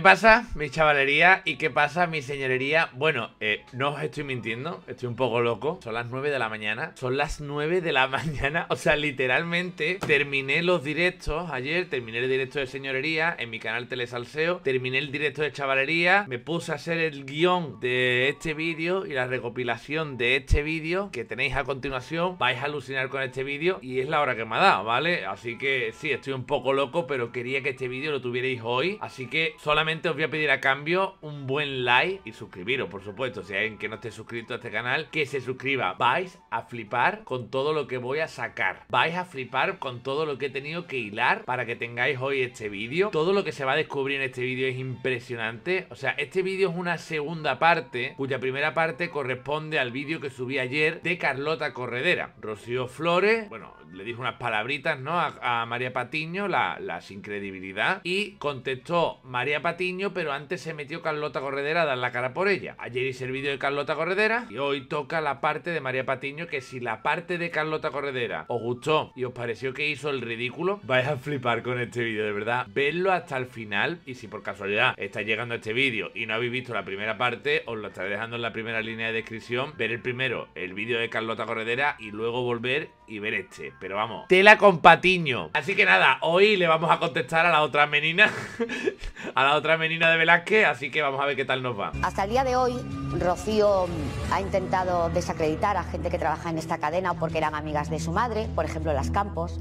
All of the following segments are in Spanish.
pasa, mi chavalería? ¿Y qué pasa, mi señorería? Bueno, eh, no os estoy mintiendo, estoy un poco loco. Son las 9 de la mañana. Son las 9 de la mañana. O sea, literalmente terminé los directos ayer. Terminé el directo de señorería en mi canal Telesalseo. Terminé el directo de chavalería. Me puse a hacer el guión de este vídeo y la recopilación de este vídeo que tenéis a continuación. Vais a alucinar con este vídeo y es la hora que me ha dado, ¿vale? Así que sí, estoy un poco loco, pero quería que este vídeo lo tuvierais hoy. Así que solamente os voy a pedir a cambio un buen like y suscribiros, por supuesto. Si hay alguien que no esté suscrito a este canal, que se suscriba. Vais a flipar con todo lo que voy a sacar. Vais a flipar con todo lo que he tenido que hilar para que tengáis hoy este vídeo. Todo lo que se va a descubrir en este vídeo es impresionante. O sea, este vídeo es una segunda parte, cuya primera parte corresponde al vídeo que subí ayer de Carlota Corredera. Rocío Flores, bueno, le dijo unas palabritas, ¿no? A, María Patiño, la, la, sin y contestó María Patiño, pero antes se metió Carlota Corredera a dar la cara por ella. Ayer hice el vídeo de Carlota Corredera y hoy toca la parte de María Patiño, que si la parte de Carlota Corredera os gustó y os pareció que hizo el ridículo, vais a flipar con este vídeo, de verdad. verlo hasta el final y si por casualidad está llegando a este vídeo y no habéis visto la primera parte, os lo estaré dejando en la primera línea de descripción. Ver el primero, el vídeo de Carlota Corredera y luego volver y ver este pero vamos. Tela con patiño. Así que nada, hoy le vamos a contestar a la otra menina, a la otra menina de Velázquez, así que vamos a ver qué tal nos va. Hasta el día de hoy, Rocío mm, ha intentado desacreditar a gente que trabaja en esta cadena porque eran amigas de su madre, por ejemplo, Las Campos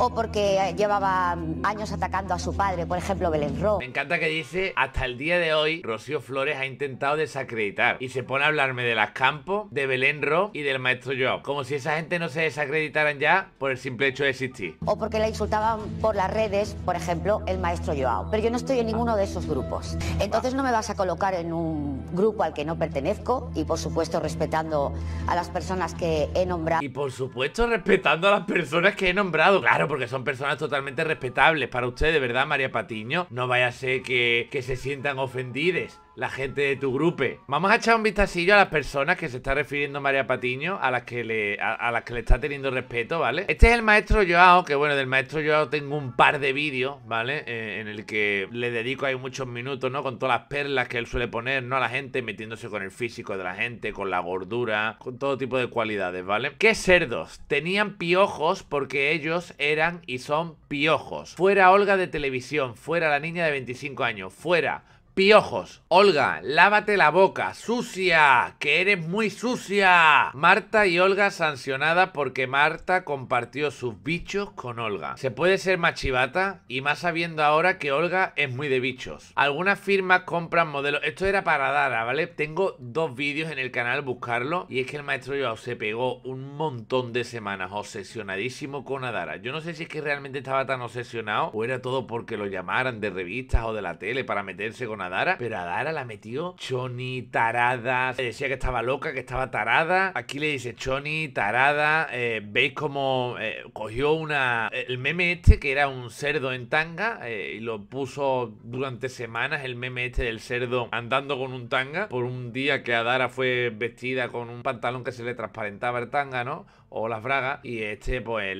o porque llevaba años atacando a su padre, por ejemplo, Belén Ro. Me encanta que dice, hasta el día de hoy, Rocío Flores ha intentado desacreditar y se pone a hablarme de las Campos, de Belén Ro y del maestro Joao, como si esa gente no se desacreditaran ya por el simple hecho de existir. O porque la insultaban por las redes, por ejemplo, el maestro Joao. Pero yo no estoy en ninguno de esos grupos. Entonces no me vas a colocar en un grupo al que no pertenezco y por supuesto respetando a las personas que he nombrado. Y por supuesto respetando a las personas que he nombrado, claro, porque son personas totalmente respetables para ustedes, ¿verdad, María Patiño? No vaya a ser que, se sientan ofendidas la gente de tu grupo. Vamos a echar un vistacillo a las personas que se está refiriendo María Patiño, a las que le, a, las que le está teniendo respeto, ¿vale? Este es el maestro Joao, que bueno, del maestro Joao tengo un par de vídeos, ¿vale? Eh, en el que le dedico ahí muchos minutos, ¿no? Con todas las perlas que él suele poner, ¿no? A la gente, metiéndose con el físico de la gente, con la gordura, con todo tipo de cualidades, ¿vale? ¿Qué cerdos? Tenían piojos porque ellos eran y son piojos. Fuera Olga de televisión, fuera la niña de 25 años, fuera Piojos. Olga, lávate la boca. Sucia, que eres muy sucia. Marta y Olga sancionada porque Marta compartió sus bichos con Olga. Se puede ser machivata y más sabiendo ahora que Olga es muy de bichos. Algunas firmas compran modelos. Esto era para Dara, ¿vale? Tengo dos vídeos en el canal, buscarlo. Y es que el maestro Joao se pegó un montón de semanas obsesionadísimo con Adara. Yo no sé si es que realmente estaba tan obsesionado o era todo porque lo llamaran de revistas o de la tele para meterse con a Adara, pero Adara la metió Choni, tarada, decía que estaba loca, que estaba tarada. Aquí le dice Choni, tarada, eh, veis como eh, cogió una... El meme este, que era un cerdo en tanga, eh, y lo puso durante semanas, el meme este del cerdo andando con un tanga, por un día que Adara fue vestida con un pantalón que se le transparentaba el tanga, ¿no? o las bragas Y este, pues,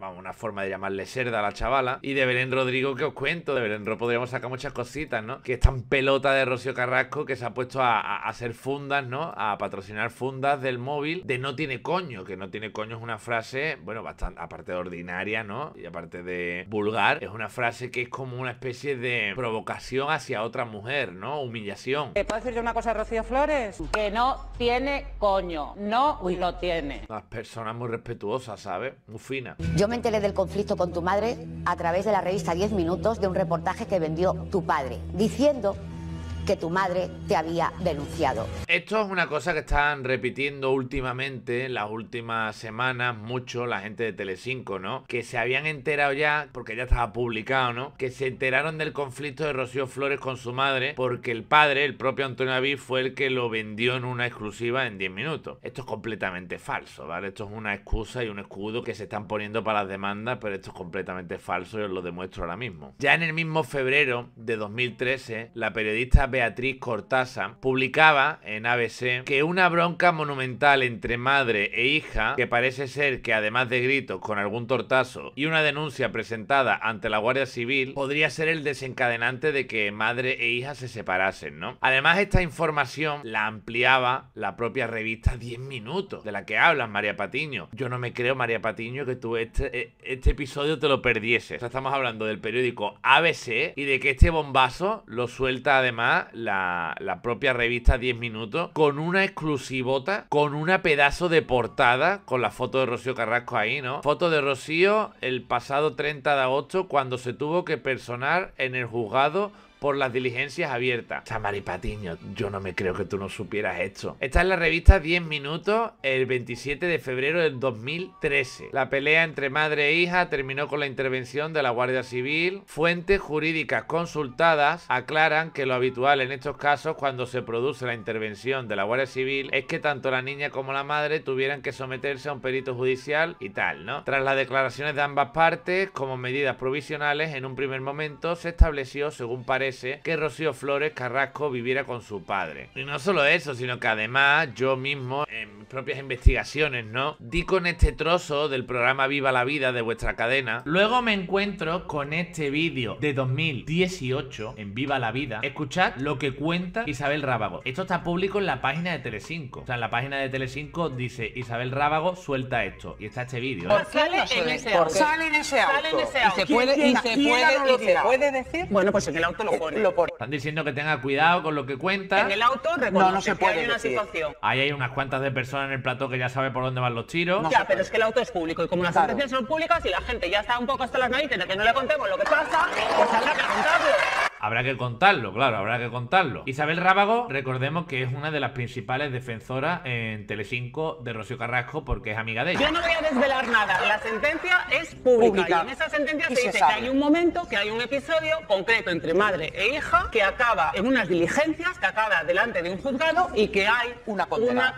vamos, una forma de llamarle cerda a la chavala. Y de Belén Rodrigo, que os cuento, de Belén Rodrigo podríamos sacar muchas cositas, ¿no? Que están pelota de Rocío Carrasco que se ha puesto a, hacer fundas, ¿no? A patrocinar fundas del móvil de no tiene coño, que no tiene coño es una frase, bueno, bastante, aparte de ordinaria, ¿no? Y aparte de vulgar, es una frase que es como una especie de provocación hacia otra mujer, ¿no? Humillación. ¿Puedo decir yo una cosa, Rocío Flores? Que no tiene coño. No Uy. lo tiene. Las personas muy respetuosa, ¿sabes? Muy fina. Yo me enteré del conflicto con tu madre a través de la revista 10 Minutos de un reportaje que vendió tu padre, diciendo que tu madre te había denunciado. Esto es una cosa que están repitiendo últimamente, las últimas semanas, mucho la gente de Telecinco, ¿no? Que se habían enterado ya, porque ya estaba publicado, ¿no? Que se enteraron del conflicto de Rocío Flores con su madre porque el padre, el propio Antonio David, fue el que lo vendió en una exclusiva en 10 minutos. Esto es completamente falso, ¿vale? Esto es una excusa y un escudo que se están poniendo para las demandas, pero esto es completamente falso y os lo demuestro ahora mismo. Ya en el mismo febrero de 2013, la periodista Beatriz cortaza publicaba en ABC que una bronca monumental entre madre e hija, que parece ser que además de gritos con algún tortazo y una denuncia presentada ante la Guardia Civil, podría ser el desencadenante de que madre e hija se separasen, ¿no? Además esta información la ampliaba la propia revista 10 minutos, de la que hablas María Patiño. Yo no me creo María Patiño que tú este, e, este episodio te lo perdiese. estamos hablando del periódico ABC y de que este bombazo lo suelta además la, la propia revista 10 minutos con una exclusivota, con una pedazo de portada, con la foto de Rocío Carrasco ahí, ¿no? Foto de Rocío el pasado 30 de agosto cuando se tuvo que personar en el juzgado por las diligencias abiertas. Chamaripatiño, Patiño, yo no me creo que tú no supieras esto. Está en la revista 10 minutos, el 27 de febrero del 2013. La pelea entre madre e hija terminó con la intervención de la Guardia Civil. Fuentes jurídicas consultadas aclaran que lo habitual en estos casos cuando se produce la intervención de la Guardia Civil es que tanto la niña como la madre tuvieran que someterse a un perito judicial y tal, ¿no? Tras las declaraciones de ambas partes, como medidas provisionales, en un primer momento se estableció, según parece, que Rocío Flores Carrasco viviera con su padre. Y no solo eso, sino que además yo mismo, en mis propias investigaciones, ¿no? Di con este trozo del programa Viva la Vida de vuestra cadena. Luego me encuentro con este vídeo de 2018 en Viva la Vida. Escuchad lo que cuenta Isabel Rábago. Esto está público en la página de Telecinco. O sea, en la página de Telecinco dice Isabel Rábago suelta esto. Y está este vídeo. ¿eh? Por Sale, en ese Sale Y se puede, decir. Bueno, pues que el auto lo están diciendo que tenga cuidado con lo que cuenta. En el auto no, no se puede que hay una situación. Ahí hay unas cuantas de personas en el plató que ya sabe por dónde van los tiros. No ya, pero es que el auto es público y como las claro. son públicas y la gente ya está un poco hasta las narices de que no le contemos lo que pasa, pues habrá que contarlo. Habrá que contarlo, claro, habrá que contarlo. Isabel Rábago, recordemos que es una de las principales defensoras en Telecinco de Rocío Carrasco porque es amiga de ella. Yo no voy a desvelar nada, la sentencia es pública. Y en esa sentencia se, dice que hay un momento, que hay un episodio concreto entre madre e hija que acaba en unas diligencias, que acaba delante de un juzgado y que hay una condena, una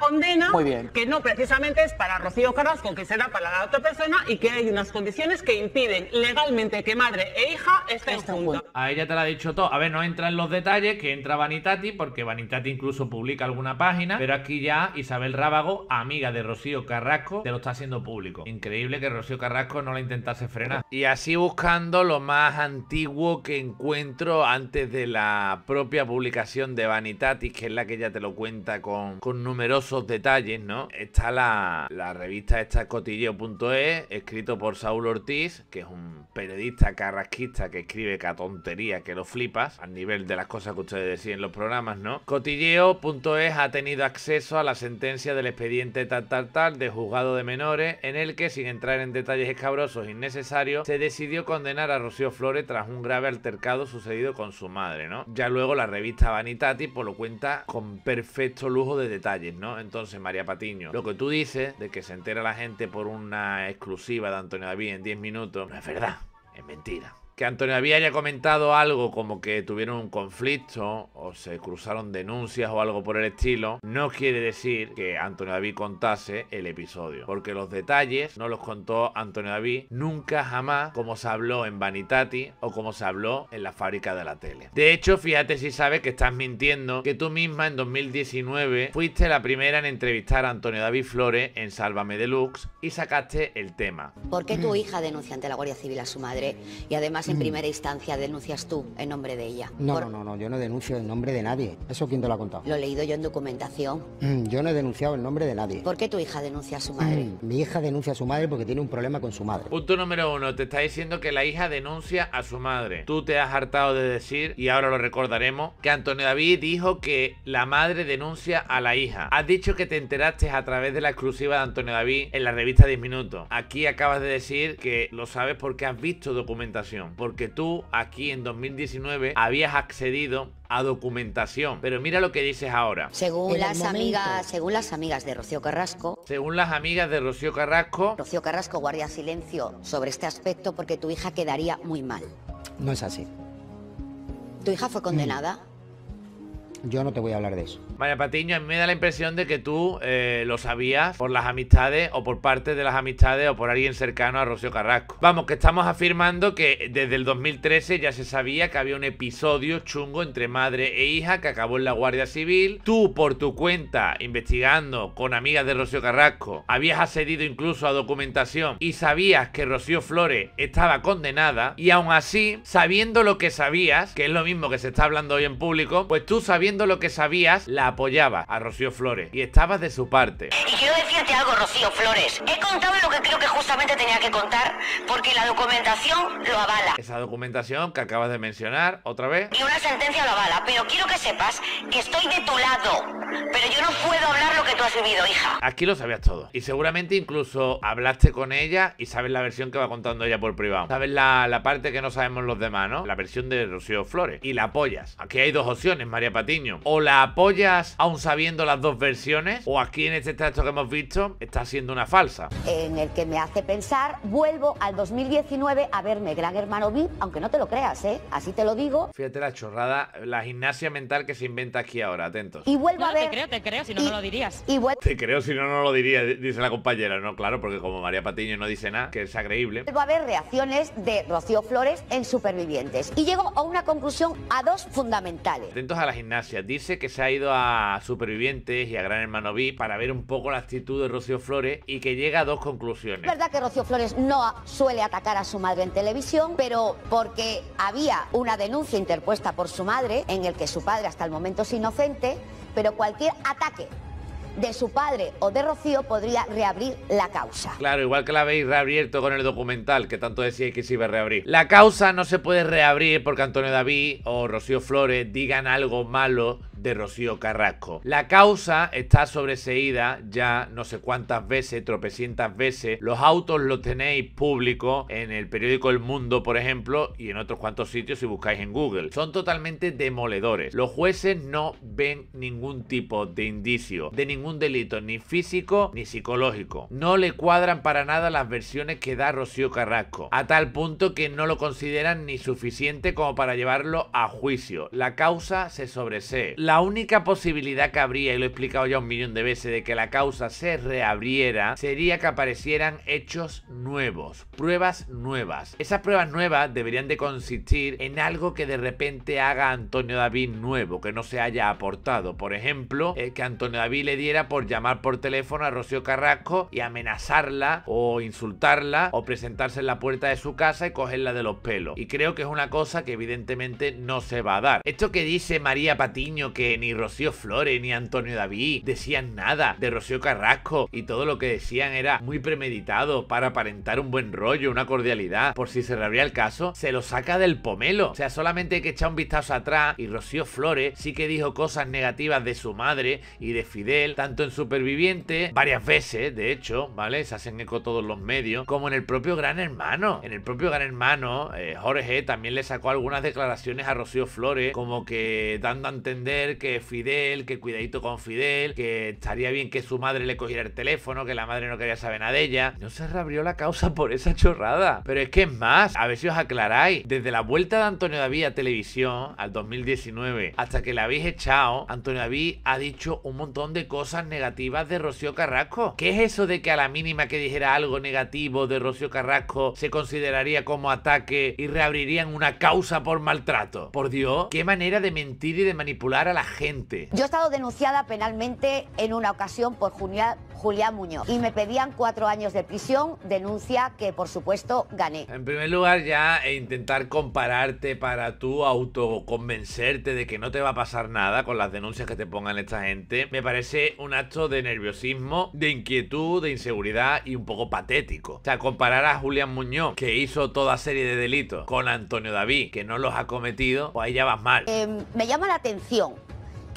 condena que no precisamente es para Rocío Carrasco, que será para la otra persona y que hay unas condiciones que impiden legalmente que madre e hija estén juntas. A ella te la ha dicho todo. A ver, no entra en los detalles que entra Vanitati, porque Vanitati incluso publica alguna página, pero aquí ya Isabel Rábago, amiga de Rocío Carrasco, te lo está haciendo público. Increíble que Rocío Carrasco no la intentase frenar. Y así buscando lo más antiguo que encuentro antes de la propia publicación de Vanitatis, que es la que ya te lo cuenta con, con numerosos detalles, ¿no? Está la, la revista esta es escrito por Saúl Ortiz, que es un periodista carrasquista que escribe tontería que lo flipas, al nivel de las cosas que ustedes decían en los programas, ¿no? Cotilleo.es ha tenido acceso a la sentencia del expediente tal tal tal de juzgado de menores, en el que, sin entrar en detalles escabrosos innecesarios, se decidió condenar a Rocío Flores tras un grave altercado sucedido con su madre, ¿no? Ya luego la revista Vanitati por lo cuenta con perfecto lujo de detalles, ¿no? Entonces, María Patiño, lo que tú dices de que se entera la gente por una exclusiva de Antonio David en 10 minutos, no es verdad, es mentira que Antonio David haya comentado algo como que tuvieron un conflicto o se cruzaron denuncias o algo por el estilo, no quiere decir que Antonio David contase el episodio, porque los detalles no los contó Antonio David nunca jamás como se habló en Vanitati o como se habló en la fábrica de la tele. De hecho, fíjate si sabes que estás mintiendo que tú misma en 2019 fuiste la primera en entrevistar a Antonio David Flores en Sálvame Deluxe y sacaste el tema. ¿Por qué tu hija denuncia ante la Guardia Civil a su madre y además en mm. primera instancia denuncias tú en nombre de ella. No, no, no, no, yo no denuncio en nombre de nadie. ¿Eso quién te lo ha contado? Lo he leído yo en documentación. Mm, yo no he denunciado en nombre de nadie. ¿Por qué tu hija denuncia a su madre? Mm, mi hija denuncia a su madre porque tiene un problema con su madre. Punto número uno, te está diciendo que la hija denuncia a su madre. Tú te has hartado de decir, y ahora lo recordaremos, que Antonio David dijo que la madre denuncia a la hija. Has dicho que te enteraste a través de la exclusiva de Antonio David en la revista 10 minutos. Aquí acabas de decir que lo sabes porque has visto documentación porque tú aquí en 2019 habías accedido a documentación. Pero mira lo que dices ahora. Según las amigas, según las amigas de Rocío Carrasco. Según las amigas de Rocío Carrasco. Rocío Carrasco guarda silencio sobre este aspecto porque tu hija quedaría muy mal. No es así. ¿Tu hija fue mm. condenada? Yo no te voy a hablar de eso. María Patiño, a mí me da la impresión de que tú eh, lo sabías por las amistades o por parte de las amistades o por alguien cercano a Rocío Carrasco. Vamos, que estamos afirmando que desde el 2013 ya se sabía que había un episodio chungo entre madre e hija que acabó en la Guardia Civil. Tú, por tu cuenta, investigando con amigas de Rocío Carrasco, habías accedido incluso a documentación y sabías que Rocío Flores estaba condenada y aún así, sabiendo lo que sabías, que es lo mismo que se está hablando hoy en público, pues tú sabiendo lo que sabías, la apoyaba a Rocío Flores y estaba de su parte. Y quiero decirte algo, Rocío Flores. He contado lo que creo que justamente tenía que contar porque la documentación lo avala. Esa documentación que acabas de mencionar, otra vez. Y una sentencia lo avala, pero quiero que sepas que estoy de tu lado. Pero yo no puedo hablar lo que tú has vivido, hija. Aquí lo sabías todo. Y seguramente incluso hablaste con ella y sabes la versión que va contando ella por privado. Sabes la, parte que no sabemos los demás, ¿no? La versión de Rocío Flores. Y la apoyas. Aquí hay dos opciones, María Patiño. O la apoyas aún sabiendo las dos versiones, o aquí en este texto que hemos visto, está siendo una falsa. En el que me hace pensar, vuelvo al 2019 a verme Gran Hermano VIP, aunque no te lo creas, ¿eh? Así te lo digo. Fíjate la chorrada, la gimnasia mental que se inventa aquí ahora, atentos. Y vuelvo a ver te, creo, te creo, si no, no lo dirías. te creo, si no, no lo dirías, dice la compañera. No, claro, porque como María Patiño no dice nada, que es agreíble. Va a haber reacciones de Rocío Flores en Supervivientes. Y llegó a una conclusión, a dos fundamentales. Atentos a la gimnasia. Dice que se ha ido a Supervivientes y a Gran Hermano B para ver un poco la actitud de Rocío Flores y que llega a dos conclusiones. Es verdad que Rocío Flores no suele atacar a su madre en televisión, pero porque había una denuncia interpuesta por su madre en el que su padre hasta el momento es inocente, pero cualquier ataque de su padre o de Rocío podría reabrir la causa. Claro, igual que la habéis reabierto con el documental, que tanto decía que se iba a reabrir. La causa no se puede reabrir porque Antonio David o Rocío Flores digan algo malo de Rocío Carrasco. La causa está sobreseída ya no sé cuántas veces, tropecientas veces. Los autos los tenéis público en el periódico El Mundo, por ejemplo, y en otros cuantos sitios si buscáis en Google. Son totalmente demoledores. Los jueces no ven ningún tipo de indicio de ningún delito, ni físico ni psicológico. No le cuadran para nada las versiones que da Rocío Carrasco, a tal punto que no lo consideran ni suficiente como para llevarlo a juicio. La causa se sobresee. La única posibilidad que habría, y lo he explicado ya un millón de veces, de que la causa se reabriera sería que aparecieran hechos nuevos, pruebas nuevas. Esas pruebas nuevas deberían de consistir en algo que de repente haga Antonio David nuevo, que no se haya aportado. Por ejemplo, eh, que Antonio David le diera por llamar por teléfono a Rocío Carrasco y amenazarla o insultarla o presentarse en la puerta de su casa y cogerla de los pelos. Y creo que es una cosa que evidentemente no se va a dar. Esto que dice María Patiño, que ni Rocío Flores ni Antonio David decían nada de Rocío Carrasco y todo lo que decían era muy premeditado para aparentar un buen rollo, una cordialidad. Por si se reabría el caso, se lo saca del pomelo. O sea, solamente que echar un vistazo atrás y Rocío Flores sí que dijo cosas negativas de su madre y de Fidel, tanto en Superviviente, varias veces, de hecho, ¿vale? Se hacen eco todos los medios, como en el propio Gran Hermano. En el propio Gran Hermano, eh, Jorge también le sacó algunas declaraciones a Rocío Flores, como que dando a entender que Fidel, que cuidadito con Fidel, que estaría bien que su madre le cogiera el teléfono, que la madre no quería saber nada de ella. No se reabrió la causa por esa chorrada. Pero es que es más, a ver si os aclaráis. Desde la vuelta de Antonio David a televisión, al 2019, hasta que la habéis echado, Antonio David ha dicho un montón de cosas negativas de Rocío Carrasco. ¿Qué es eso de que a la mínima que dijera algo negativo de Rocío Carrasco se consideraría como ataque y reabrirían una causa por maltrato? Por Dios, qué manera de mentir y de manipular a gente. Yo he estado denunciada penalmente en una ocasión por Julián, Muñoz y me pedían cuatro años de prisión, denuncia que por supuesto gané. En primer lugar ya e intentar compararte para tú autoconvencerte de que no te va a pasar nada con las denuncias que te pongan esta gente, me parece un acto de nerviosismo, de inquietud, de inseguridad y un poco patético. O sea, comparar a Julián Muñoz, que hizo toda serie de delitos, con Antonio David, que no los ha cometido, pues ahí ya vas mal. Em, me llama la atención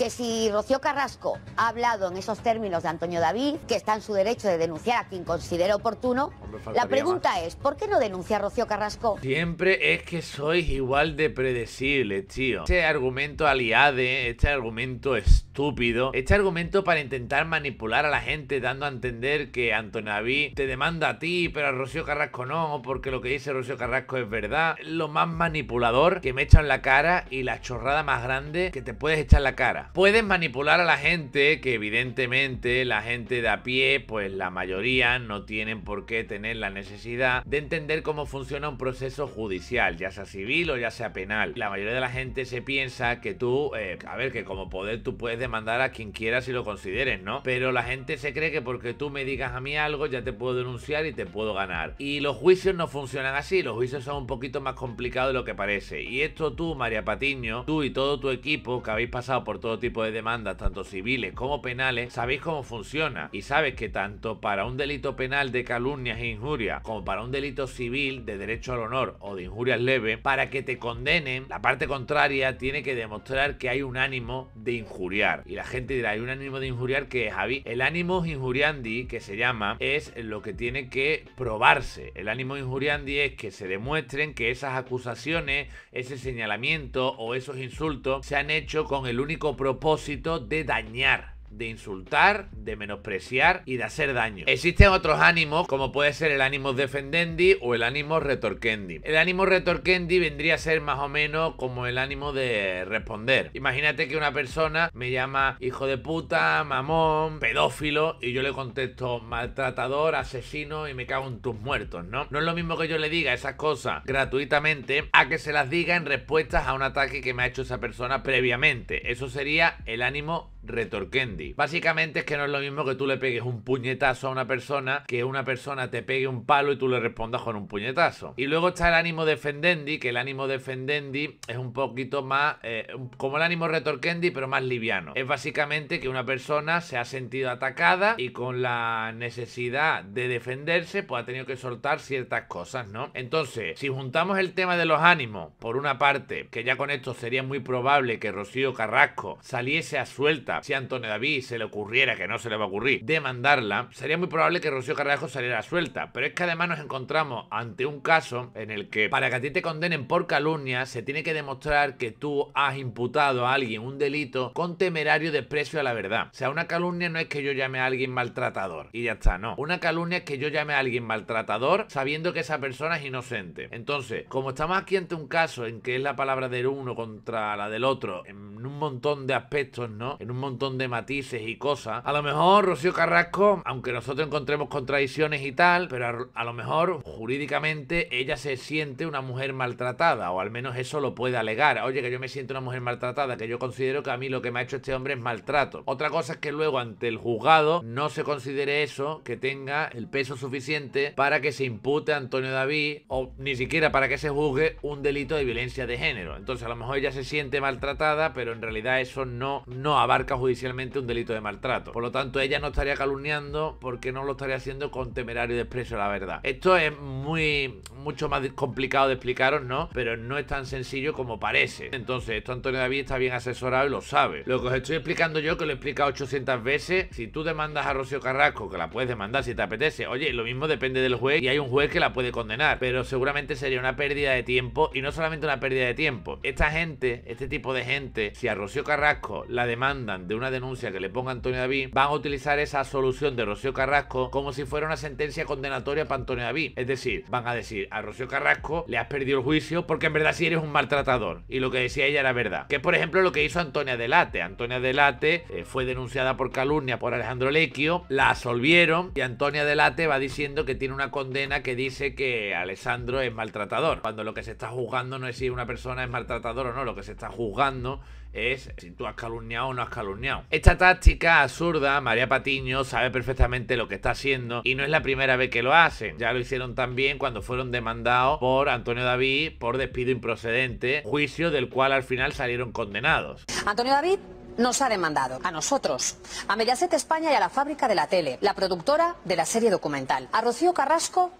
que si Rocío Carrasco ha hablado en esos términos de Antonio David, que está en su derecho de denunciar a quien considera oportuno, la pregunta es, ¿por qué no denuncia a Rocío Carrasco? Siempre es que sois igual de predecibles, tío. Este argumento aliade, este argumento es estúpido este argumento para intentar manipular a la gente dando a entender que Antonaví te demanda a ti pero a Rocío Carrasco no porque lo que dice Rocío Carrasco es verdad lo más manipulador que me echan la cara y la chorrada más grande que te puedes echar la cara puedes manipular a la gente que evidentemente la gente de a pie pues la mayoría no tienen por qué tener la necesidad de entender cómo funciona un proceso judicial ya sea civil o ya sea penal la mayoría de la gente se piensa que tú eh, a ver que como poder tú puedes demandar a quien quiera si lo consideres, ¿no? Pero la gente se cree que porque tú me digas a mí algo ya te puedo denunciar y te puedo ganar. Y los juicios no funcionan así, los juicios son un poquito más complicados de lo que parece. Y esto tú, María Patiño, tú y todo tu equipo que habéis pasado por todo tipo de demandas, tanto civiles como penales, sabéis cómo funciona. Y sabes que tanto para un delito penal de calumnias e injurias como para un delito civil de derecho al honor o de injurias leves, para que te condenen, la parte contraria tiene que demostrar que hay un ánimo de injuriar. Y la gente dirá, hay un ánimo de injuriar que es Javi. El ánimo injuriandi, que se llama, es lo que tiene que probarse. El ánimo injuriandi es que se demuestren que esas acusaciones, ese señalamiento o esos insultos se han hecho con el único propósito de dañar de insultar, de menospreciar y de hacer daño. Existen otros ánimos, como puede ser el ánimo defendendi o el ánimo retorquendi. El ánimo retorquendi vendría a ser más o menos como el ánimo de responder. Imagínate que una persona me llama hijo de puta, mamón, pedófilo, y yo le contesto maltratador, asesino y me cago en tus muertos, ¿no? No es lo mismo que yo le diga esas cosas gratuitamente a que se las diga en respuestas a un ataque que me ha hecho esa persona previamente. Eso sería el ánimo retorquendi. Básicamente es que no es lo mismo que tú le pegues un puñetazo a una persona que una persona te pegue un palo y tú le respondas con un puñetazo. Y luego está el ánimo defendendi, que el ánimo defendendi es un poquito más eh, como el ánimo retorquendi, pero más liviano. Es básicamente que una persona se ha sentido atacada y con la necesidad de defenderse, pues ha tenido que soltar ciertas cosas, ¿no? Entonces, si juntamos el tema de los ánimos, por una parte, que ya con esto sería muy probable que Rocío Carrasco saliese a suelta si Antonio David se le ocurriera, que no se le va a ocurrir, demandarla, sería muy probable que Rocío Carrajo saliera suelta. Pero es que además nos encontramos ante un caso en el que para que a ti te condenen por calumnia se tiene que demostrar que tú has imputado a alguien un delito con temerario desprecio a la verdad. O sea, una calumnia no es que yo llame a alguien maltratador y ya está, no. Una calumnia es que yo llame a alguien maltratador sabiendo que esa persona es inocente. Entonces, como estamos aquí ante un caso en que es la palabra del uno contra la del otro, en un montón de aspectos, ¿no? En un montón de matices, y cosas. A lo mejor Rocío Carrasco, aunque nosotros encontremos contradicciones y tal, pero a, lo mejor jurídicamente ella se siente una mujer maltratada, o al menos eso lo puede alegar. Oye, que yo me siento una mujer maltratada, que yo considero que a mí lo que me ha hecho este hombre es maltrato. Otra cosa es que luego ante el juzgado no se considere eso que tenga el peso suficiente para que se impute a Antonio David o ni siquiera para que se juzgue un delito de violencia de género. Entonces a lo mejor ella se siente maltratada, pero en realidad eso no, no abarca judicialmente un delito de maltrato. Por lo tanto, ella no estaría calumniando porque no lo estaría haciendo con temerario desprecio la verdad. Esto es muy mucho más complicado de explicaros, ¿no? Pero no es tan sencillo como parece. Entonces, esto Antonio David está bien asesorado y lo sabe. Lo que os estoy explicando yo, que lo he explicado 800 veces, si tú demandas a Rocío Carrasco, que la puedes demandar si te apetece, oye, lo mismo depende del juez y hay un juez que la puede condenar, pero seguramente sería una pérdida de tiempo y no solamente una pérdida de tiempo. Esta gente, este tipo de gente, si a Rocío Carrasco la demandan de una denuncia que le ponga Antonio David, van a utilizar esa solución de Rocío Carrasco como si fuera una sentencia condenatoria para Antonio David. Es decir, van a decir a Rocío Carrasco le has perdido el juicio porque en verdad sí eres un maltratador. Y lo que decía ella era verdad. Que es, por ejemplo, lo que hizo Antonia Delate. Antonia Delate eh, fue denunciada por calumnia por Alejandro Lequio, la absolvieron y Antonia Delate va diciendo que tiene una condena que dice que Alejandro es maltratador. Cuando lo que se está juzgando no es si una persona es maltratador o no, lo que se está juzgando es si tú has calumniado o no has calumniado. Esta táctica absurda, María Patiño sabe perfectamente lo que está haciendo y no es la primera vez que lo hacen. Ya lo hicieron también cuando fueron demandados por Antonio David por despido improcedente, juicio del cual al final salieron condenados. Antonio David nos ha demandado a nosotros, a Mediaset España y a la fábrica de la tele, la productora de la serie documental, a Rocío Carrasco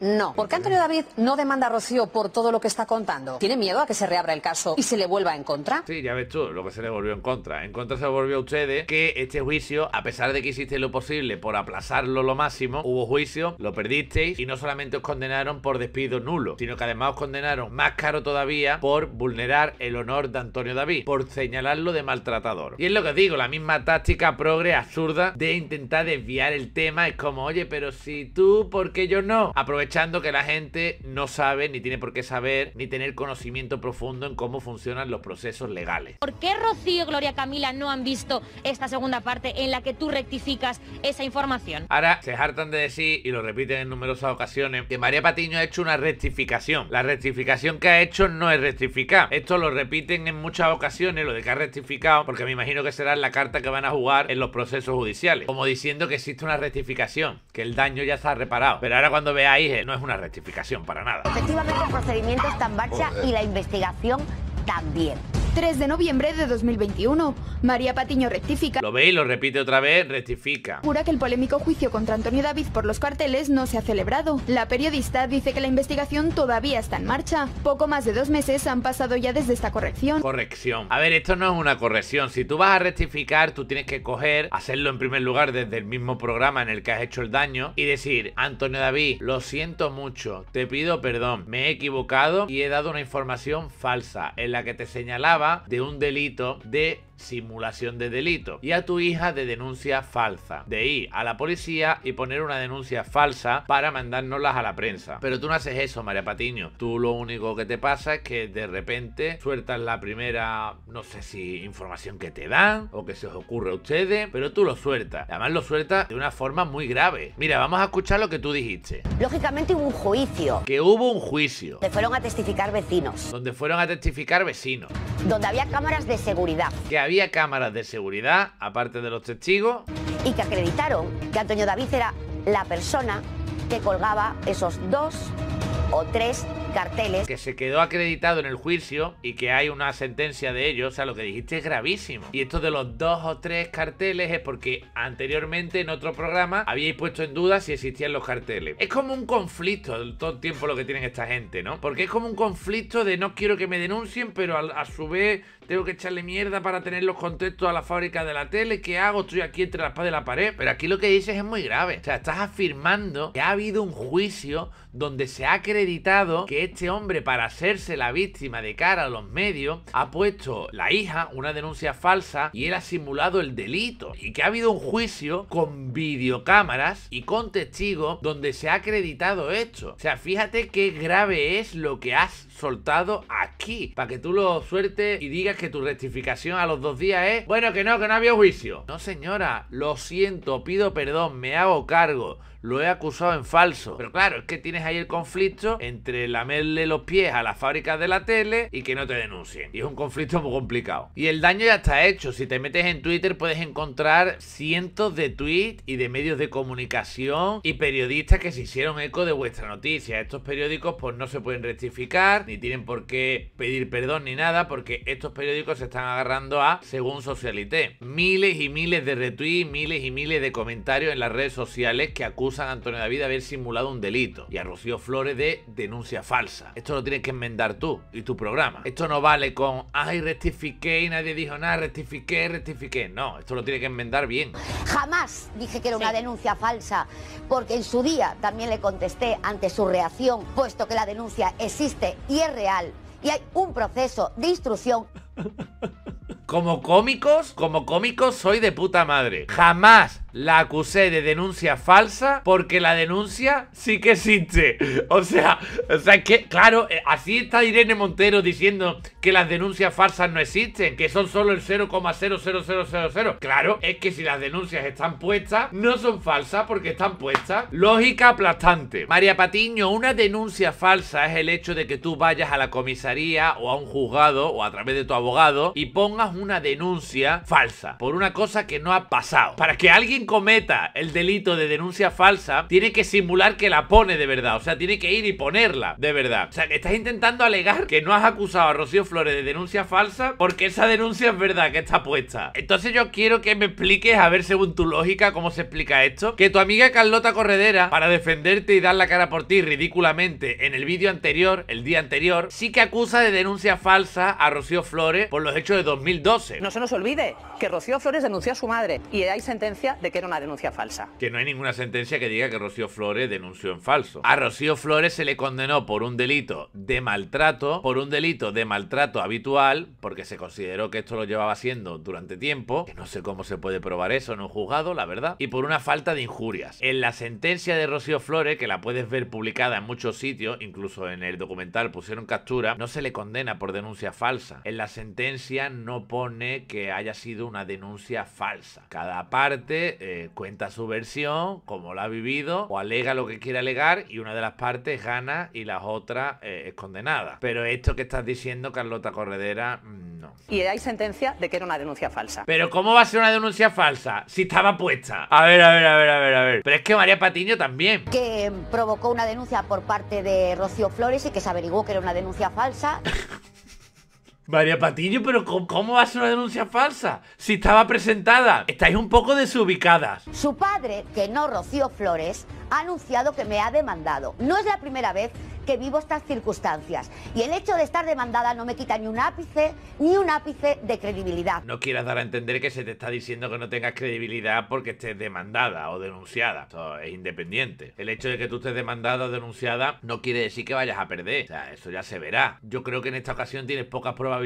no. ¿Por qué Antonio David no demanda a Rocío por todo lo que está contando? ¿Tiene miedo a que se reabra el caso y se le vuelva en contra? Sí, ya ves tú, lo que se le volvió en contra. En contra se volvió a ustedes que este juicio, a pesar de que hiciste lo posible por aplazarlo lo máximo, hubo juicio, lo perdisteis y no solamente os condenaron por despido nulo, sino que además os condenaron más caro todavía por vulnerar el honor de Antonio David, por señalarlo de maltratador. Y es lo que digo, la misma táctica progre absurda de intentar desviar el tema es como, oye, pero si tú, ¿por qué yo no? Aprovecho que la gente no sabe, ni tiene por qué saber, ni tener conocimiento profundo en cómo funcionan los procesos legales. ¿Por qué Rocío y Gloria Camila no han visto esta segunda parte en la que tú rectificas esa información? Ahora se hartan de decir, y lo repiten en numerosas ocasiones, que María Patiño ha hecho una rectificación. La rectificación que ha hecho no es rectificar. Esto lo repiten en muchas ocasiones, lo de que ha rectificado, porque me imagino que será la carta que van a jugar en los procesos judiciales. Como diciendo que existe una rectificación, que el daño ya está reparado. Pero ahora cuando veáis no es una rectificación para nada. Efectivamente, el procedimiento está en marcha y la investigación también. 3 de noviembre de 2021. María Patiño rectifica. Lo ve y lo repite otra vez, rectifica. Jura que el polémico juicio contra Antonio David por los carteles no se ha celebrado. La periodista dice que la investigación todavía está en marcha. Poco más de dos meses han pasado ya desde esta corrección. Corrección. A ver, esto no es una corrección. Si tú vas a rectificar, tú tienes que coger, hacerlo en primer lugar desde el mismo programa en el que has hecho el daño y decir, Antonio David, lo siento mucho, te pido perdón, me he equivocado y he dado una información falsa. El la que te señalaba de un delito de simulación de delito y a tu hija de denuncia falsa. De ir a la policía y poner una denuncia falsa para mandárnoslas a la prensa. Pero tú no haces eso, María Patiño. Tú lo único que te pasa es que de repente sueltas la primera, no sé si información que te dan o que se os ocurre a ustedes, pero tú lo sueltas. Además lo sueltas de una forma muy grave. Mira, vamos a escuchar lo que tú dijiste. Lógicamente hubo un juicio. Que hubo un juicio. Te fueron a testificar vecinos. Donde fueron a testificar vecinos. Donde había cámaras de seguridad. Que había había cámaras de seguridad, aparte de los testigos. Y que acreditaron que Antonio David era la persona que colgaba esos dos o tres carteles. Que se quedó acreditado en el juicio y que hay una sentencia de ellos. o sea, lo que dijiste es gravísimo. Y esto de los dos o tres carteles es porque anteriormente en otro programa habíais puesto en duda si existían los carteles. Es como un conflicto todo el tiempo lo que tienen esta gente, ¿no? Porque es como un conflicto de no quiero que me denuncien, pero a, su vez tengo que echarle mierda para tener los contextos a la fábrica de la tele. ¿Qué hago? Estoy aquí entre las paredes de la pared. Pero aquí lo que dices es muy grave. O sea, estás afirmando que ha habido un juicio donde se ha acreditado que este hombre, para hacerse la víctima de cara a los medios, ha puesto la hija una denuncia falsa y él ha simulado el delito. Y que ha habido un juicio con videocámaras y con testigos donde se ha acreditado esto. O sea, fíjate qué grave es lo que has soltado aquí. Para que tú lo sueltes y digas que tu rectificación a los dos días es, bueno, que no, que no había juicio. No, señora, lo siento, pido perdón, me hago cargo lo he acusado en falso. Pero claro, es que tienes ahí el conflicto entre lamerle los pies a las fábricas de la tele y que no te denuncien. Y es un conflicto muy complicado. Y el daño ya está hecho. Si te metes en Twitter puedes encontrar cientos de tweets y de medios de comunicación y periodistas que se hicieron eco de vuestra noticia. Estos periódicos pues no se pueden rectificar, ni tienen por qué pedir perdón ni nada, porque estos periódicos se están agarrando a, según Socialité, miles y miles de retweets, miles y miles de comentarios en las redes sociales que acusan Antonio David de haber simulado un delito y a Rocío Flores de denuncia falsa. Esto lo tienes que enmendar tú y tu programa. Esto no vale con, ay, rectifiqué y nadie dijo nada, rectifiqué, rectifiqué. No, esto lo tiene que enmendar bien. Jamás dije que era una denuncia falsa, porque en su día también le contesté ante su reacción, puesto que la denuncia existe y es real y hay un proceso de instrucción. Como cómicos, como cómicos soy de puta madre. Jamás la acusé de denuncia falsa porque la denuncia sí que existe. O sea, o sea que, claro, eh, así está Irene Montero diciendo que las denuncias falsas no existen, que son solo el 0,00000. Claro, es que si las denuncias están puestas, no son falsas porque están puestas. Lógica aplastante. María Patiño, una denuncia falsa es el hecho de que tú vayas a la comisaría o a un juzgado o a través de tu abogado y pongas una denuncia falsa por una cosa que no ha pasado. Para que alguien cometa el delito de denuncia falsa tiene que simular que la pone de verdad. O sea, tiene que ir y ponerla de verdad. O sea, que estás intentando alegar que no has acusado a Rocío Flores de denuncia falsa porque esa denuncia es verdad que está puesta. Entonces yo quiero que me expliques, a ver según tu lógica, cómo se explica esto. Que tu amiga Carlota Corredera, para defenderte y dar la cara por ti ridículamente en el vídeo anterior, el día anterior, sí que acusa de denuncia falsa a Rocío Flores por los hechos de 2012. No se nos olvide que Rocío Flores denunció a su madre y hay sentencia de que era una denuncia falsa. Que no hay ninguna sentencia que diga que Rocío Flores denunció en falso. A Rocío Flores se le condenó por un delito de maltrato, por un delito de maltrato habitual, porque se consideró que esto lo llevaba haciendo durante tiempo, que no sé cómo se puede probar eso en un juzgado, la verdad, y por una falta de injurias. En la sentencia de Rocío Flores, que la puedes ver publicada en muchos sitios, incluso en el documental pusieron captura, no se le condena por denuncia falsa. En la sentencia no pone que haya sido una denuncia falsa. Cada parte eh, cuenta su versión, como la ha vivido, o alega lo que quiere alegar y una de las partes gana y la otra eh, es condenada. Pero esto que estás diciendo, Carlota Corredera, mm, no. Y hay sentencia de que era una denuncia falsa. Pero ¿cómo va a ser una denuncia falsa si estaba puesta? A ver, a ver, a ver, a ver, a ver. Pero es que María Patiño también. Que provocó una denuncia por parte de Rocío Flores y que se averiguó que era una denuncia falsa. María Patiño, pero ¿cómo va a ser una denuncia falsa? Si estaba presentada. Estáis un poco desubicadas. Su padre, que no Rocío Flores, ha anunciado que me ha demandado. No es la primera vez que vivo estas circunstancias. Y el hecho de estar demandada no me quita ni un ápice, ni un ápice de credibilidad. No quieras dar a entender que se te está diciendo que no tengas credibilidad porque estés demandada o denunciada. Esto es independiente. El hecho de que tú estés demandada o denunciada no quiere decir que vayas a perder. O sea, eso ya se verá. Yo creo que en esta ocasión tienes pocas pruebas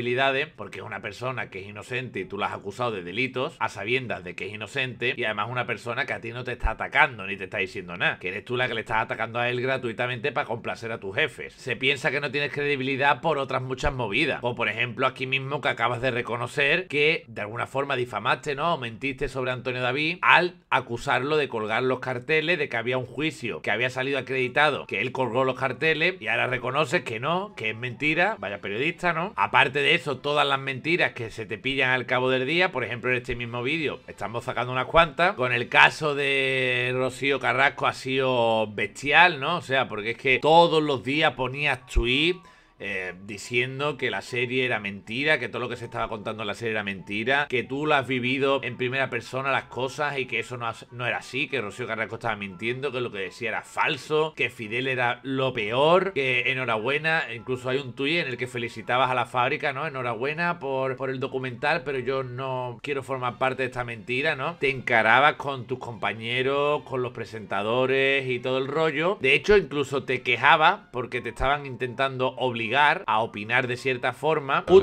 porque es una persona que es inocente y tú la has acusado de delitos a sabiendas de que es inocente y además una persona que a ti no te está atacando ni te está diciendo nada, que eres tú la que le estás atacando a él gratuitamente para complacer a tus jefes. Se piensa que no tienes credibilidad por otras muchas movidas, o por ejemplo aquí mismo que acabas de reconocer que de alguna forma difamaste, ¿no? O mentiste sobre Antonio David al acusarlo de colgar los carteles, de que había un juicio, que había salido acreditado, que él colgó los carteles y ahora reconoces que no, que es mentira, vaya periodista, ¿no? Aparte de eso, todas las mentiras que se te pillan al cabo del día, por ejemplo en este mismo vídeo estamos sacando unas cuantas, con el caso de Rocío Carrasco ha sido bestial, ¿no? O sea, porque es que todos los días ponías tweet eh, diciendo que la serie era mentira, que todo lo que se estaba contando en la serie era mentira, que tú lo has vivido en primera persona las cosas y que eso no, era así, que Rocío Carrasco estaba mintiendo, que lo que decía era falso, que Fidel era lo peor, que enhorabuena, incluso hay un tuit en el que felicitabas a la fábrica, ¿no? Enhorabuena por, por el documental, pero yo no quiero formar parte de esta mentira, ¿no? Te encarabas con tus compañeros, con los presentadores y todo el rollo. De hecho, incluso te quejaba porque te estaban intentando obligar a opinar de cierta forma no,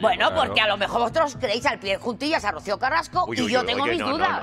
bueno, porque a lo mejor vosotros creéis al pie juntillas a Rocío Carrasco y yo tengo mis dudas.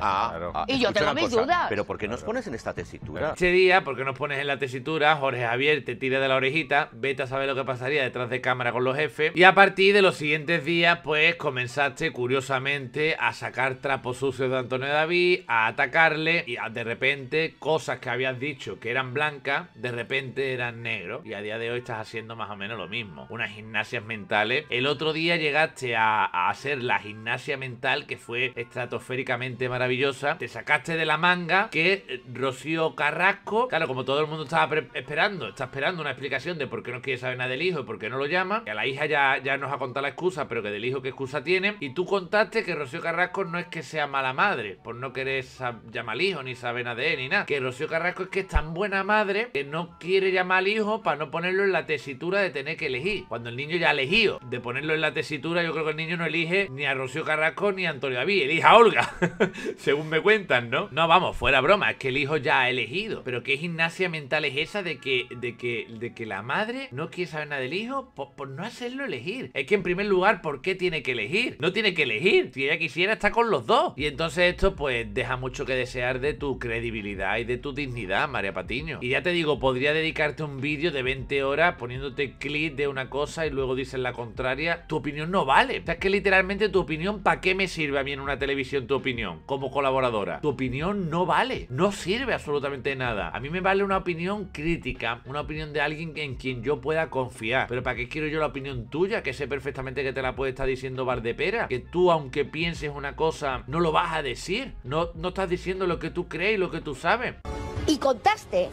y yo tengo mis dudas. Pero ¿por qué nos pones en esta tesitura? Ese día, porque nos pones en la tesitura? Jorge Javier te tira de la orejita, vete a saber lo que pasaría detrás de cámara con los jefes. Y a partir de los siguientes días, pues comenzaste curiosamente a sacar trapos sucios de Antonio David, a atacarle y de repente cosas que habías dicho que eran blancas, de repente eran negros Y a día de estás haciendo más o menos lo mismo. Unas gimnasias mentales. El otro día llegaste a, hacer la gimnasia mental que fue estratosféricamente maravillosa. Te sacaste de la manga que eh, Rocío Carrasco, claro, como todo el mundo estaba esperando, está esperando una explicación de por qué no quiere saber nada del hijo y por qué no lo llama. Que a la hija ya, ya nos ha contado la excusa, pero que del hijo qué excusa tiene. Y tú contaste que Rocío Carrasco no es que sea mala madre, por no querer llamar al hijo, ni saber nada de él, ni nada. Que Rocío Carrasco es que es tan buena madre que no quiere llamar al hijo para no ponerlo en la tesitura de tener que elegir, cuando el niño ya ha elegido. De ponerlo en la tesitura, yo creo que el niño no elige ni a Rocío Carrasco ni a Antonio David, elige a Olga, según me cuentan, ¿no? No, vamos, fuera broma, es que el hijo ya ha elegido. Pero qué gimnasia mental es esa de que, de que, de que la madre no quiere saber nada del hijo por, por no hacerlo elegir. Es que en primer lugar, ¿por qué tiene que elegir? No tiene que elegir. Si ella quisiera, está con los dos. Y entonces esto, pues, deja mucho que desear de tu credibilidad y de tu dignidad, María Patiño. Y ya te digo, podría dedicarte un vídeo de 20 horas poniéndote clic de una cosa y luego dices la contraria, tu opinión no vale. O sea, es que literalmente tu opinión, ¿para qué me sirve a mí en una televisión tu opinión como colaboradora? Tu opinión no vale, no sirve absolutamente nada. A mí me vale una opinión crítica, una opinión de alguien en quien yo pueda confiar. Pero ¿para qué quiero yo la opinión tuya? Que sé perfectamente que te la puede estar diciendo Pera, Que tú, aunque pienses una cosa, no lo vas a decir. No, no estás diciendo lo que tú crees y lo que tú sabes. Y contaste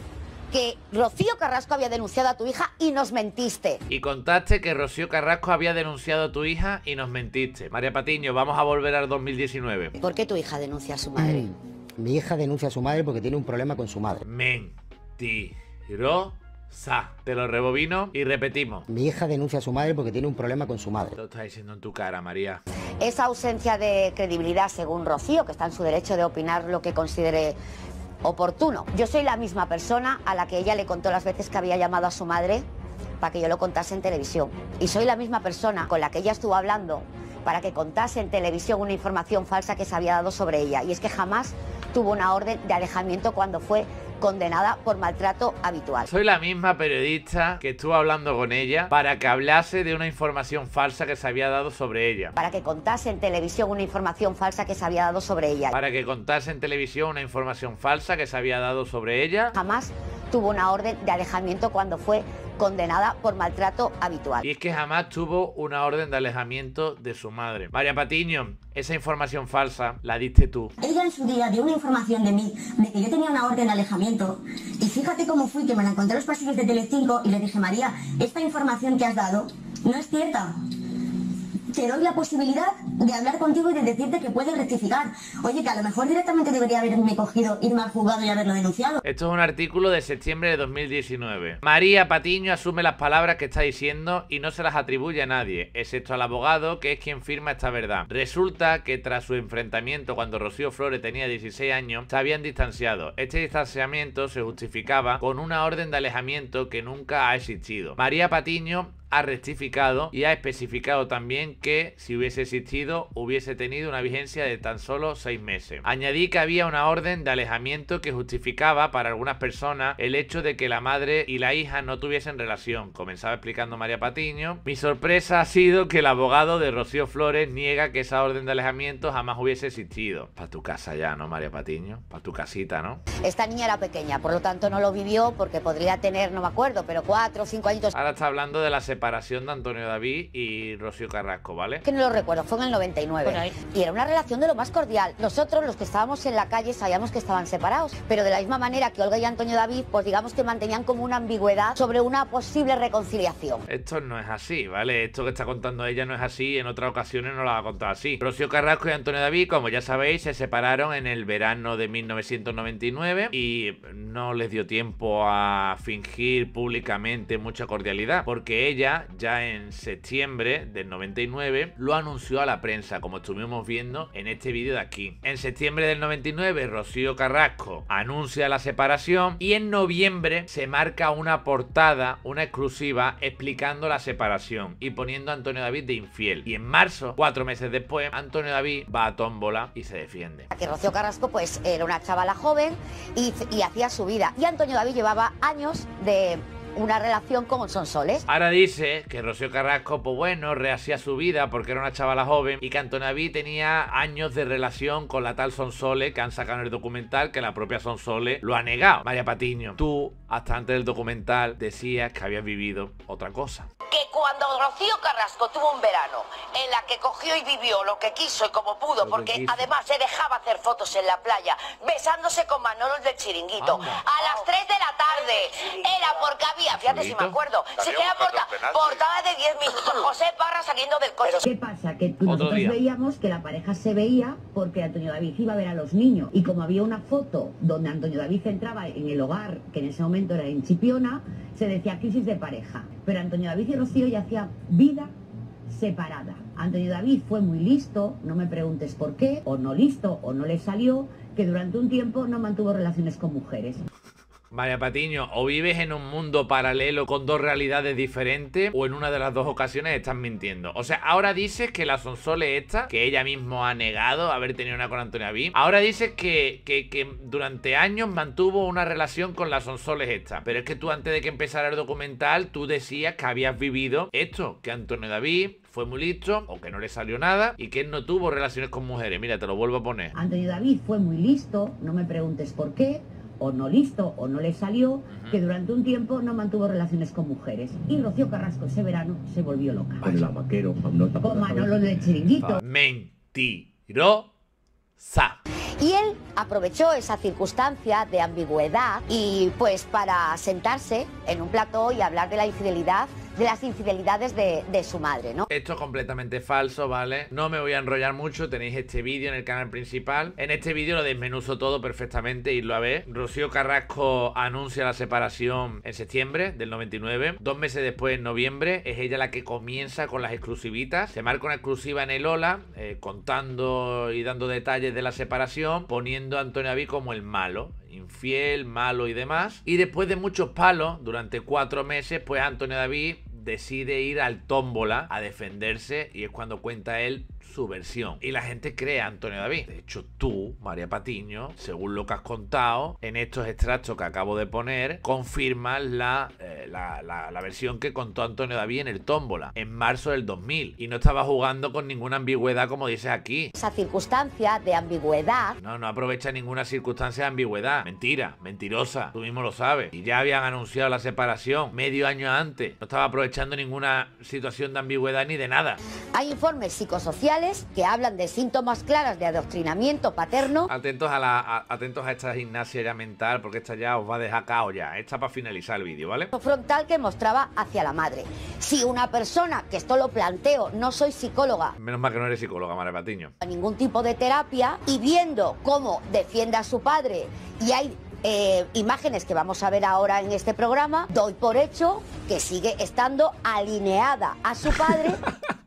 que Rocío Carrasco había denunciado a tu hija y nos mentiste. Y contaste que Rocío Carrasco había denunciado a tu hija y nos mentiste. María Patiño, vamos a volver al 2019. ¿Por qué tu hija denuncia a su madre? Mm, mi hija denuncia a su madre porque tiene un problema con su madre. Mentirosa. te lo rebobino y repetimos. Mi hija denuncia a su madre porque tiene un problema con su madre. Lo está diciendo en tu cara, María. Esa ausencia de credibilidad, según Rocío, que está en su derecho de opinar lo que considere oportuno. Yo soy la misma persona a la que ella le contó las veces que había llamado a su madre para que yo lo contase en televisión. Y soy la misma persona con la que ella estuvo hablando para que contase en televisión una información falsa que se había dado sobre ella. Y es que jamás tuvo una orden de alejamiento cuando fue condenada por maltrato habitual. Soy la misma periodista que estuvo hablando con ella para que hablase de una información falsa que se había dado sobre ella. Para que contase en televisión una información falsa que se había dado sobre ella. Para que contase en televisión una información falsa que se había dado sobre ella. Jamás tuvo una orden de alejamiento cuando fue condenada por maltrato habitual. Y es que jamás tuvo una orden de alejamiento de su madre. María Patiño, esa información falsa la diste tú. Ella en su día dio una información de mí, de que yo tenía una orden de alejamiento. Y fíjate cómo fui, que me la encontré en los pasillos de Telecinco y le dije, María, esta información que has dado no es cierta te doy la posibilidad de hablar contigo y de decirte que puedes rectificar. Oye, que a lo mejor directamente debería haberme cogido, irme al juzgado y haberlo denunciado. Esto es un artículo de septiembre de 2019. María Patiño asume las palabras que está diciendo y no se las atribuye a nadie, excepto al abogado que es quien firma esta verdad. Resulta que tras su enfrentamiento cuando Rocío Flores tenía 16 años, se habían distanciado. Este distanciamiento se justificaba con una orden de alejamiento que nunca ha existido. María Patiño ha rectificado y ha especificado también que si hubiese existido hubiese tenido una vigencia de tan solo seis meses. Añadí que había una orden de alejamiento que justificaba para algunas personas el hecho de que la madre y la hija no tuviesen relación, comenzaba explicando María Patiño. Mi sorpresa ha sido que el abogado de Rocío Flores niega que esa orden de alejamiento jamás hubiese existido. Para tu casa ya, ¿no, María Patiño? Para tu casita, ¿no? Esta niña era pequeña, por lo tanto no lo vivió porque podría tener, no me acuerdo, pero cuatro o cinco años Ahora está hablando de la separación separación de Antonio David y Rocío Carrasco, ¿vale? Que no lo recuerdo, fue en el 99. Y era una relación de lo más cordial. Nosotros, los que estábamos en la calle, sabíamos que estaban separados. Pero de la misma manera que Olga y Antonio David, pues digamos que mantenían como una ambigüedad sobre una posible reconciliación. Esto no es así, ¿vale? Esto que está contando ella no es así. En otras ocasiones no lo ha contado así. Rocío Carrasco y Antonio David, como ya sabéis, se separaron en el verano de 1999 y no les dio tiempo a fingir públicamente mucha cordialidad. Porque ella ya en septiembre del 99, lo anunció a la prensa, como estuvimos viendo en este vídeo de aquí. En septiembre del 99, Rocío Carrasco anuncia la separación y en noviembre se marca una portada, una exclusiva, explicando la separación y poniendo a Antonio David de infiel. Y en marzo, cuatro meses después, Antonio David va a tómbola y se defiende. Que Rocío Carrasco pues era una chavala joven y hacía su vida. Y Antonio David llevaba años de una relación con Sonsoles. Ahora dice que Rocío Carrasco, pues bueno, rehacía su vida porque era una chavala joven y que Antonaví tenía años de relación con la tal Sonsoles que han sacado en el documental que la propia Sonsoles lo ha negado. María Patiño, tú hasta antes del documental decías que habías vivido otra cosa. Que cuando Rocío Carrasco tuvo un verano en la que cogió y vivió lo que quiso y como pudo, porque además se dejaba hacer fotos en la playa, besándose con Manolo del chiringuito a las 3 de la tarde, era porque había fíjate si me acuerdo. Se queda porta, portada de 10 minutos. José Parra saliendo del coche. ¿Qué pasa? Que nosotros veíamos que la pareja se veía porque Antonio David iba a ver a los niños. Y como había una foto donde Antonio David entraba en el hogar, que en ese momento era en Chipiona, se decía crisis de pareja. Pero Antonio David y Rocío ya hacían vida separada. Antonio David fue muy listo, no me preguntes por qué, o no listo, o no le salió, que durante un tiempo no mantuvo relaciones con mujeres. María Patiño, o vives en un mundo paralelo con dos realidades diferentes, o en una de las dos ocasiones estás mintiendo. O sea, ahora dices que la sonsoles esta, que ella misma ha negado haber tenido una con Antonio David ahora dices que, que, durante años mantuvo una relación con la sonsoles esta. Pero es que tú antes de que empezara el documental, tú decías que habías vivido esto, que Antonio David fue muy listo o que no le salió nada y que él no tuvo relaciones con mujeres. Mira, te lo vuelvo a poner. Antonio David fue muy listo, no me preguntes por qué o no listo o no le salió, que durante un tiempo no mantuvo relaciones con mujeres. Y Rocío Carrasco ese verano se volvió loca. Con el amaquero, con Manolo del chiringuito. Mentirosa. Y él aprovechó esa circunstancia de ambigüedad y pues para sentarse en un plató y hablar de la infidelidad de las infidelidades de, su madre, ¿no? Esto es completamente falso, ¿vale? No me voy a enrollar mucho, tenéis este vídeo en el canal principal. En este vídeo lo desmenuzo todo perfectamente, y lo a ver. Rocío Carrasco anuncia la separación en septiembre del 99. Dos meses después, en noviembre, es ella la que comienza con las exclusivitas. Se marca una exclusiva en el Ola, eh, contando y dando detalles de la separación, poniendo a Antonio Abí como el malo infiel, malo y demás. Y después de muchos palos, durante cuatro meses, pues Antonio David decide ir al tómbola a defenderse y es cuando cuenta él su versión. Y la gente cree a Antonio David. De hecho, tú, María Patiño, según lo que has contado, en estos extractos que acabo de poner, confirmas la, eh, versión que contó Antonio David en el Tómbola, en marzo del 2000. Y no estaba jugando con ninguna ambigüedad como dices aquí. Esa circunstancia de ambigüedad. No, no aprovecha ninguna circunstancia de ambigüedad. Mentira, mentirosa. Tú mismo lo sabes. Y ya habían anunciado la separación medio año antes. No estaba aprovechando ninguna situación de ambigüedad ni de nada. Hay informes psicosociales que hablan de síntomas claras de adoctrinamiento paterno. Atentos a, la, atentos a esta gimnasia ya mental, porque esta ya os va a dejar cao ya. Esta para finalizar el vídeo, ¿vale? Frontal que mostraba hacia la madre. Si una persona, que esto lo planteo, no soy psicóloga. Menos mal que no eres psicóloga, Mare Patiño. Ningún tipo de terapia y viendo cómo defiende a su padre y hay eh, imágenes que vamos a ver ahora en este programa, doy por hecho que sigue estando alineada a su padre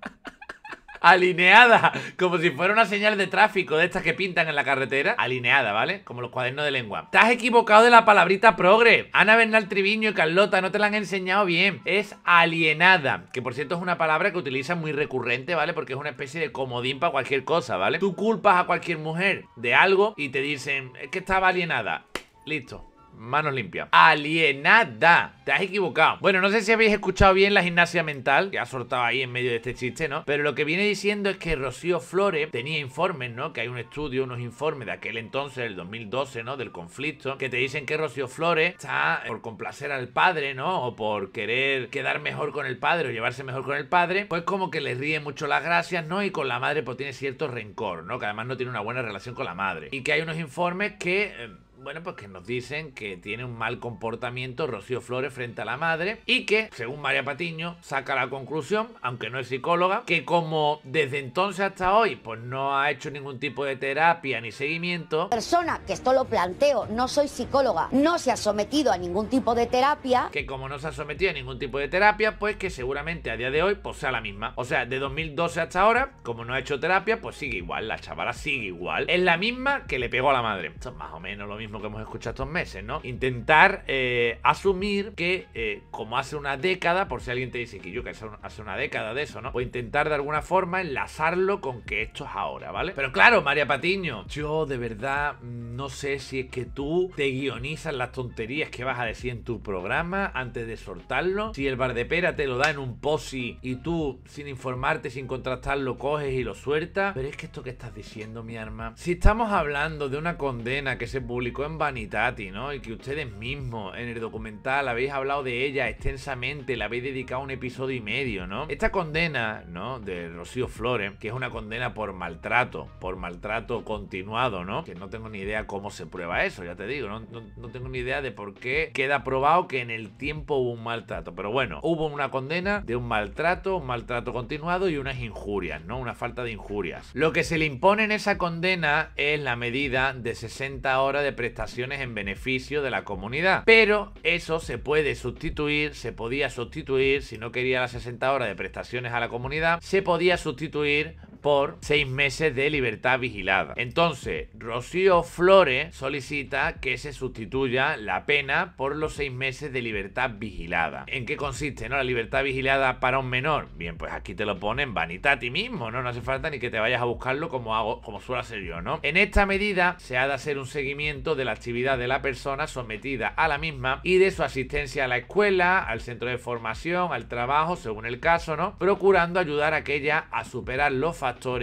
alineada, como si fuera una señal de tráfico de estas que pintan en la carretera, alineada, ¿vale? Como los cuadernos de lengua. Estás equivocado de la palabrita progre. Ana Bernal Triviño y Carlota no te la han enseñado bien. Es alienada, que por cierto es una palabra que utilizan muy recurrente, ¿vale? Porque es una especie de comodín para cualquier cosa, ¿vale? Tú culpas a cualquier mujer de algo y te dicen, es que estaba alienada. Listo, Manos limpias. Alienada. Te has equivocado. Bueno, no sé si habéis escuchado bien la gimnasia mental, que ha soltado ahí en medio de este chiste, ¿no? Pero lo que viene diciendo es que Rocío Flores tenía informes, ¿no? Que hay un estudio, unos informes de aquel entonces, del 2012, ¿no? Del conflicto, que te dicen que Rocío Flores está por complacer al padre, ¿no? O por querer quedar mejor con el padre o llevarse mejor con el padre, pues como que le ríe mucho las gracias, ¿no? Y con la madre pues tiene cierto rencor, ¿no? Que además no tiene una buena relación con la madre. Y que hay unos informes que... Eh, bueno, pues que nos dicen que tiene un mal comportamiento Rocío Flores frente a la madre y que, según María Patiño, saca la conclusión, aunque no es psicóloga, que como desde entonces hasta hoy pues no ha hecho ningún tipo de terapia ni seguimiento. Persona, que esto lo planteo, no soy psicóloga, no se ha sometido a ningún tipo de terapia. Que como no se ha sometido a ningún tipo de terapia, pues que seguramente a día de hoy pues sea la misma. O sea, de 2012 hasta ahora, como no ha hecho terapia, pues sigue igual, la chavala sigue igual. Es la misma que le pegó a la madre. Esto es más o menos lo mismo que hemos escuchado estos meses, ¿no? Intentar eh, asumir que, eh, como hace una década, por si alguien te dice que yo que hace una década de eso, ¿no? O pues intentar de alguna forma enlazarlo con que esto es ahora, ¿vale? Pero claro, María Patiño, yo de verdad no sé si es que tú te guionizas las tonterías que vas a decir en tu programa antes de soltarlo. Si el bar de pera te lo da en un posi y tú, sin informarte, sin contrastarlo lo coges y lo sueltas. Pero es que esto que estás diciendo, mi arma. Si estamos hablando de una condena que se publicó en Vanitati, ¿no? Y que ustedes mismos en el documental habéis hablado de ella extensamente, La habéis dedicado un episodio y medio, ¿no? Esta condena, ¿no? De Rocío Flores, que es una condena por maltrato, por maltrato continuado, ¿no? Que no tengo ni idea cómo se prueba eso, ya te digo, no, tengo ni idea de por qué queda probado que en el tiempo hubo un maltrato. Pero bueno, hubo una condena de un maltrato, un maltrato continuado y unas injurias, ¿no? Una falta de injurias. Lo que se le impone en esa condena es la medida de 60 horas de prestaciones en beneficio de la comunidad. Pero eso se puede sustituir, se podía sustituir, si no quería las 60 horas de prestaciones a la comunidad, se podía sustituir por seis meses de libertad vigilada. Entonces, Rocío Flores solicita que se sustituya la pena por los seis meses de libertad vigilada. ¿En qué consiste, no? La libertad vigilada para un menor. Bien, pues aquí te lo ponen vanita a ti mismo, ¿no? No hace falta ni que te vayas a buscarlo como hago, como suelo hacer yo, ¿no? En esta medida se ha de hacer un seguimiento de la actividad de la persona sometida a la misma y de su asistencia a la escuela, al centro de formación, al trabajo, según el caso, ¿no? Procurando ayudar a aquella a superar los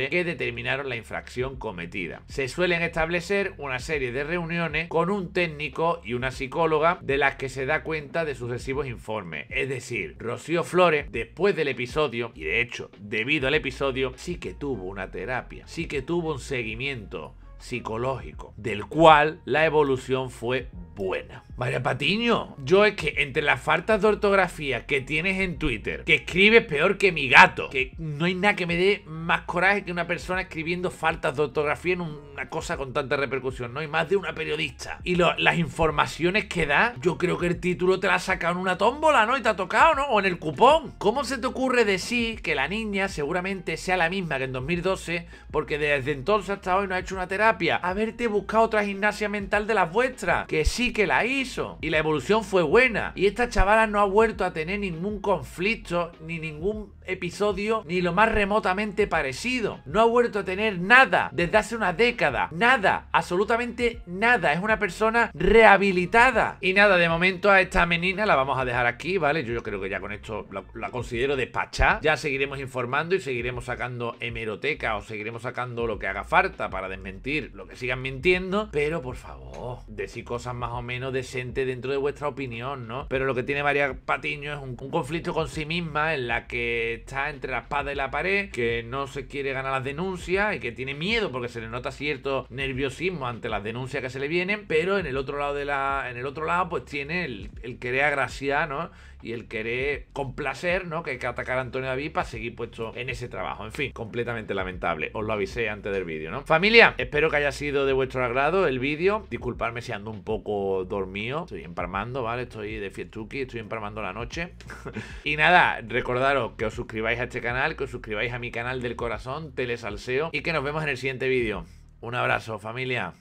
que determinaron la infracción cometida. Se suelen establecer una serie de reuniones con un técnico y una psicóloga de las que se da cuenta de sucesivos informes. Es decir, Rocío Flores, después del episodio, y de hecho, debido al episodio, sí que tuvo una terapia, sí que tuvo un seguimiento psicológico, del cual la evolución fue buena. María Patiño, yo es que entre las faltas de ortografía que tienes en Twitter, que escribes peor que mi gato, que no hay nada que me dé más coraje que una persona escribiendo faltas de ortografía en una cosa con tanta repercusión, ¿no? hay más de una periodista. Y las informaciones que da, yo creo que el título te la ha sacado en una tómbola, ¿no? Y te ha tocado, ¿no? O en el cupón. ¿Cómo se te ocurre decir que la niña seguramente sea la misma que en 2012? Porque desde entonces hasta hoy no ha hecho una terapia. Haberte buscado otra gimnasia mental de las vuestras. Que sí que la hizo y la evolución fue buena. Y esta chavala no ha vuelto a tener ningún conflicto ni ningún episodio ni lo más remotamente parecido. No ha vuelto a tener nada desde hace una década. Nada, absolutamente nada. Es una persona rehabilitada. Y nada, de momento a esta menina la vamos a dejar aquí, ¿vale? Yo, creo que ya con esto la, considero despachada. Ya seguiremos informando y seguiremos sacando hemeroteca o seguiremos sacando lo que haga falta para desmentir lo que sigan mintiendo. Pero por favor, decir cosas más o menos decentes dentro de vuestra opinión, ¿no? Pero lo que tiene María Patiño es un conflicto con sí misma en la que está entre la espada y la pared, que no se quiere ganar las denuncias y que tiene miedo porque se le nota cierto nerviosismo ante las denuncias que se le vienen, pero en el otro lado de la en el otro lado pues tiene el, el querer agraciar, ¿no? y el querer complacer, ¿no? Que hay que atacar a Antonio David para seguir puesto en ese trabajo. En fin, completamente lamentable. Os lo avisé antes del vídeo, ¿no? Familia, espero que haya sido de vuestro agrado el vídeo. Disculparme si ando un poco dormido. Estoy emparmando, ¿vale? Estoy de fiestuki, estoy emparmando la noche. y nada, recordaros que os suscribáis a este canal, que os suscribáis a mi canal del corazón, Telesalseo, y que nos vemos en el siguiente vídeo. Un abrazo, familia.